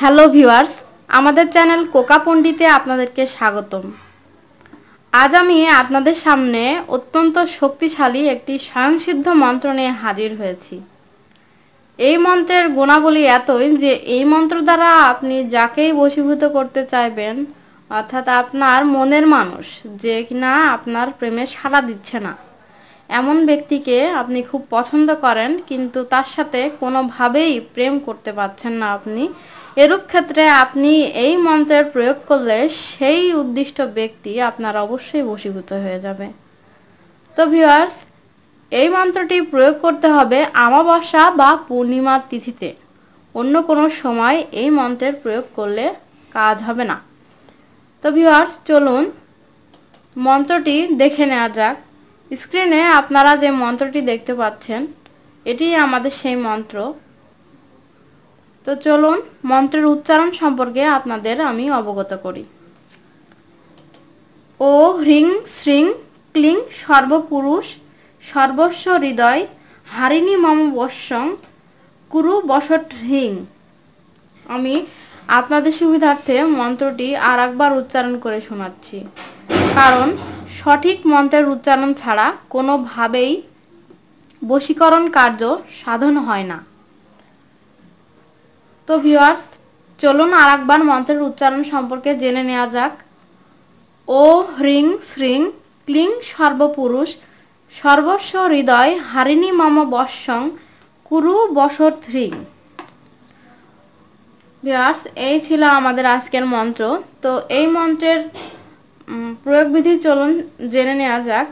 hello viewers আমাদের channel কোকা পণ্ডিতে আপনাদেরকে স্বাগতম আজ আমি আপনাদের সামনে অত্যন্ত শক্তিশালী একটি স্বয়ংসিদ্ধ মন্ত্র নিয়ে হাজির হয়েছি এই মন্ত্রের গুণাবলী এতই যে এই মন্ত্র দ্বারা আপনি যাকেই বশীভূত করতে চাইবেন অর্থাৎ আপনার মনের মানুষ যে কিনা আপনার প্রেমে সাড়া দিচ্ছে না এমন ব্যক্তিকে আপনি খুব পছন্দ করেন কিন্তু তার সাথে কোনোভাবেই প্রেম করতে পারছেন না আপনি এরূপ ক্ষেত্রে আপনি এই মন্ত্রের প্রয়োগ করলে সেই উদ্দিষ্ট ব্যক্তি আপনার অবশ্যই বশীভূত হয়ে যাবে তো ভিওয়ার্স এই মন্ত্রটি প্রয়োগ করতে হবে আমাবস্যা বা পূর্ণিমার তিথিতে অন্য কোনো সময় এই মন্ত্রের প্রয়োগ করলে কাজ হবে না তো ভিওয়ার্স চলুন মন্ত্রটি দেখে নেওয়া যাক স্ক্রিনে আপনারা যে মন্ত্রটি দেখতে পাচ্ছেন এটি আমাদের সেই মন্ত্র তো চলুন মন্ত্রের উচ্চারণ সম্পর্কে আপনাদের আমি অবগত করি ও হ্রিং শ্রিং ক্লিং সর্বপুরুষ সর্বস্ব হৃদয় হারিণী মম বশ্যং কুরু বসট হ্রিং আমি আপনাদের সুবিধার্থে মন্ত্রটি আর একবার উচ্চারণ করে শোনাচ্ছি কারণ সঠিক মন্ত্রের উচ্চারণ ছাড়া কোনোভাবেই বশীকরণ কার্য সাধন হয় না তো ভিউয়ার্স চলুন আর একবার মন্ত্রের উচ্চারণ সম্পর্কে জেনে নেওয়া যাক ও হ্রিং শ্রিং ক্লিং সর্বপুরুষ সর্বস্ব হৃদয় হারিণী মম বৎসং কুরু বসর হ্রিং ভিউয়ার্স এই ছিল আমাদের আজকের মন্ত্র তো এই মন্ত্রের প্রয়োগবিধি চলুন জেনে নেওয়া যাক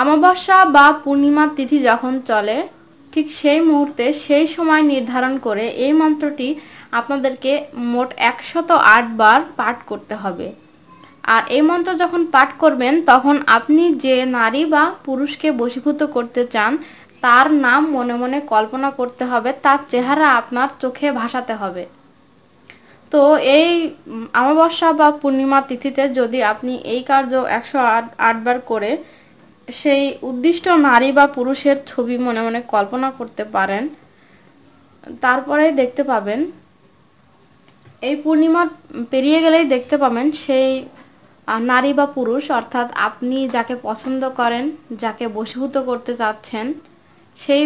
অমাবস্যা বা পূর্ণিমা তিথি যখন চলে ঠিক সেই মুহূর্তে সেই সময় নির্ধারণ করে এই মন্ত্রটি আপনাদেরকে মোট একশত বার পাঠ করতে হবে আর এই মন্ত্র যখন পাঠ করবেন তখন আপনি যে নারী বা পুরুষকে বশীভূত করতে চান তার নাম মনে মনে কল্পনা করতে হবে তার চেহারা আপনার চোখে ভাসাতে হবে তো এই অমাবস্যা বা পূর্ণিমা তিথিতে যদি আপনি এই কার্য একশো আট আটবার করে সেই উদ্দিষ্ট নারী বা পুরুষের ছবি মনে মনে কল্পনা করতে পারেন তারপরে দেখতে পাবেন এই পূর্ণিমা পেরিয়ে গেলেই দেখতে পাবেন সেই নারী বা পুরুষ অর্থাৎ আপনি যাকে পছন্দ করেন যাকে বশীভূত করতে চাচ্ছেন সেই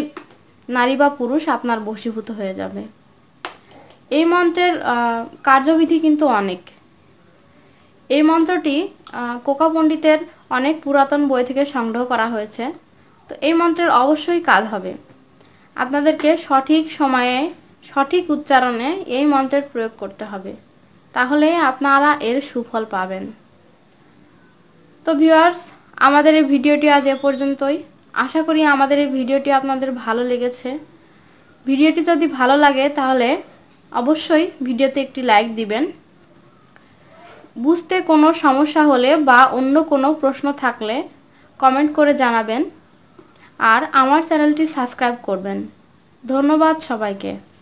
নারী বা পুরুষ আপনার বশীভূত হয়ে যাবে এই মন্ত্রের কার্যবিধি কিন্তু অনেক এই মন্ত্রটি কোকা পণ্ডিতের অনেক পুরাতন বই থেকে সংগ্রহ করা হয়েছে তো এই মন্ত্রের অবশ্যই কাজ হবে আপনাদেরকে সঠিক সময়ে সঠিক উচ্চারণে এই মন্ত্রের প্রয়োগ করতে হবে তাহলে আপনারা এর সুফল পাবেন তো ভিউয়ার্স আমাদের এই ভিডিওটি আজ এ পর্যন্তই আশা করি আমাদের এই ভিডিওটি আপনাদের ভালো লেগেছে ভিডিওটি যদি ভালো লাগে তাহলে অবশ্যই ভিডিওতে একটি লাইক দিবেন বুঝতে কোনো সমস্যা হলে বা অন্য কোনো প্রশ্ন থাকলে কমেন্ট করে জানাবেন আর আমার চ্যানেলটি সাবস্ক্রাইব করবেন ধন্যবাদ সবাইকে